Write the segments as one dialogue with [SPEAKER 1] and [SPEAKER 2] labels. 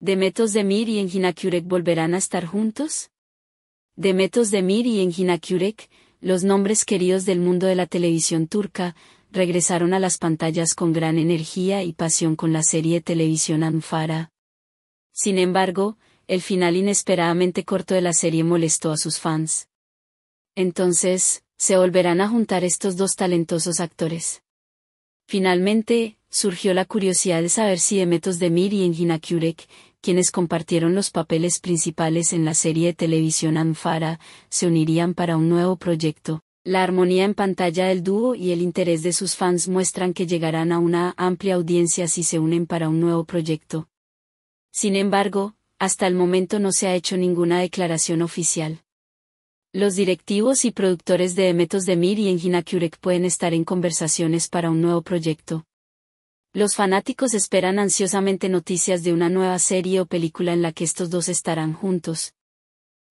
[SPEAKER 1] ¿Demetos Demir y Enginakurek volverán a estar juntos? Demetos Demir y Akyürek, los nombres queridos del mundo de la televisión turca, regresaron a las pantallas con gran energía y pasión con la serie televisión Anfara. Sin embargo, el final inesperadamente corto de la serie molestó a sus fans. Entonces, se volverán a juntar estos dos talentosos actores. Finalmente, surgió la curiosidad de saber si de Demir y Engina Kurek, quienes compartieron los papeles principales en la serie de televisión Anfara, se unirían para un nuevo proyecto. La armonía en pantalla del dúo y el interés de sus fans muestran que llegarán a una amplia audiencia si se unen para un nuevo proyecto. Sin embargo, hasta el momento no se ha hecho ninguna declaración oficial. Los directivos y productores de de Demir y Engina Kurek pueden estar en conversaciones para un nuevo proyecto. Los fanáticos esperan ansiosamente noticias de una nueva serie o película en la que estos dos estarán juntos.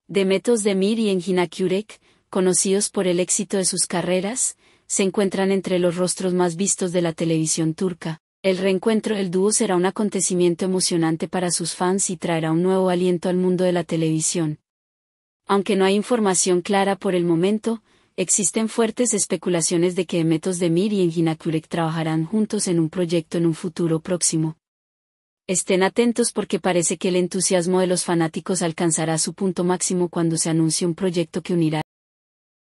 [SPEAKER 1] Demetos Demir y Engina Kurek, conocidos por el éxito de sus carreras, se encuentran entre los rostros más vistos de la televisión turca. El reencuentro del dúo será un acontecimiento emocionante para sus fans y traerá un nuevo aliento al mundo de la televisión. Aunque no hay información clara por el momento, existen fuertes especulaciones de que Emetos Mir y Enginakurek trabajarán juntos en un proyecto en un futuro próximo. Estén atentos porque parece que el entusiasmo de los fanáticos alcanzará su punto máximo cuando se anuncie un proyecto que unirá